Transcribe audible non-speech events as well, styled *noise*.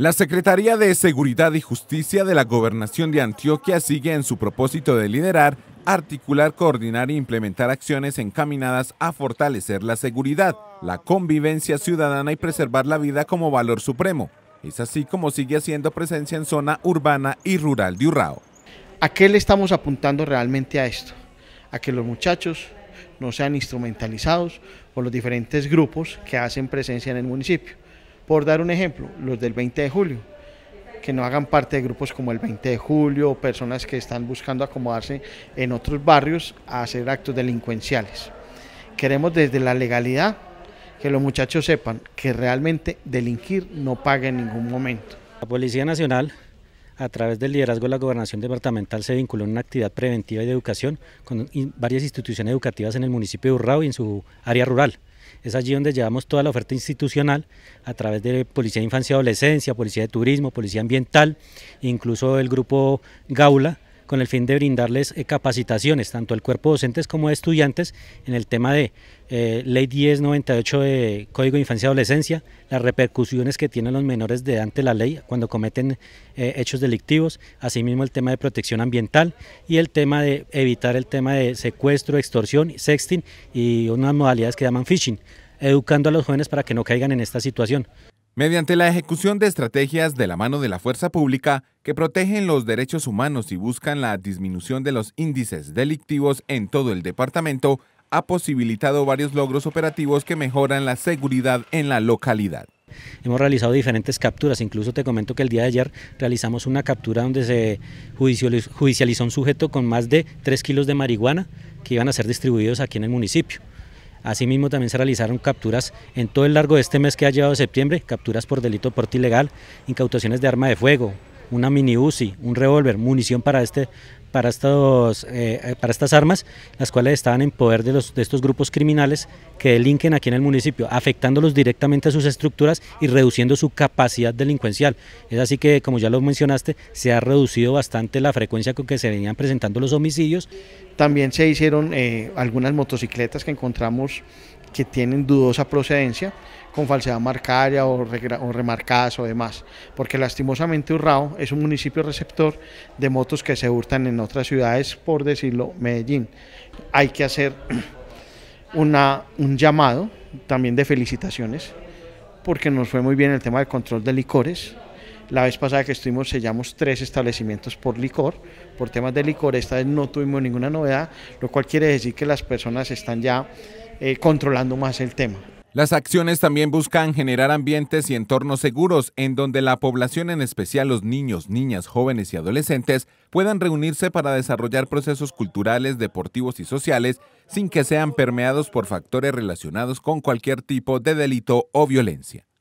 La Secretaría de Seguridad y Justicia de la Gobernación de Antioquia sigue en su propósito de liderar, articular, coordinar e implementar acciones encaminadas a fortalecer la seguridad, la convivencia ciudadana y preservar la vida como valor supremo. Es así como sigue haciendo presencia en zona urbana y rural de Urrao. ¿A qué le estamos apuntando realmente a esto? A que los muchachos no sean instrumentalizados por los diferentes grupos que hacen presencia en el municipio por dar un ejemplo, los del 20 de julio, que no hagan parte de grupos como el 20 de julio, o personas que están buscando acomodarse en otros barrios a hacer actos delincuenciales. Queremos desde la legalidad que los muchachos sepan que realmente delinquir no paga en ningún momento. La Policía Nacional, a través del liderazgo de la Gobernación Departamental, se vinculó en una actividad preventiva y de educación con varias instituciones educativas en el municipio de Urrao y en su área rural. Es allí donde llevamos toda la oferta institucional a través de Policía de Infancia y Adolescencia, Policía de Turismo, Policía Ambiental, incluso el grupo Gaula, con el fin de brindarles eh, capacitaciones, tanto al cuerpo docentes como a estudiantes, en el tema de eh, Ley 1098 de Código de Infancia y Adolescencia, las repercusiones que tienen los menores de ante la ley cuando cometen eh, hechos delictivos, asimismo el tema de protección ambiental y el tema de evitar el tema de secuestro, extorsión, sexting y unas modalidades que llaman phishing educando a los jóvenes para que no caigan en esta situación mediante la ejecución de estrategias de la mano de la fuerza pública que protegen los derechos humanos y buscan la disminución de los índices delictivos en todo el departamento, ha posibilitado varios logros operativos que mejoran la seguridad en la localidad. Hemos realizado diferentes capturas, incluso te comento que el día de ayer realizamos una captura donde se judicializó un sujeto con más de 3 kilos de marihuana que iban a ser distribuidos aquí en el municipio. Asimismo, también se realizaron capturas en todo el largo de este mes que ha llevado septiembre, capturas por delito porte ilegal, incautaciones de arma de fuego, una mini y un revólver, munición para este para, estos, eh, eh, para estas armas, las cuales estaban en poder de, los, de estos grupos criminales que delinquen aquí en el municipio, afectándolos directamente a sus estructuras y reduciendo su capacidad delincuencial. Es así que, como ya lo mencionaste, se ha reducido bastante la frecuencia con que se venían presentando los homicidios. También se hicieron eh, algunas motocicletas que encontramos que tienen dudosa procedencia con falsedad marcaria o, remarcadas o demás, porque lastimosamente Urrao es un municipio receptor de motos que se hurtan en otras ciudades, por decirlo, Medellín. Hay que hacer *clears throat* una, un llamado también de felicitaciones, porque nos fue muy bien el tema del control de licores. La vez pasada que estuvimos sellamos tres establecimientos por licor, por temas de licor, esta vez no tuvimos ninguna novedad, lo cual quiere decir que las personas están ya eh, controlando más el tema. Las acciones también buscan generar ambientes y entornos seguros en donde la población, en especial los niños, niñas, jóvenes y adolescentes, puedan reunirse para desarrollar procesos culturales, deportivos y sociales sin que sean permeados por factores relacionados con cualquier tipo de delito o violencia.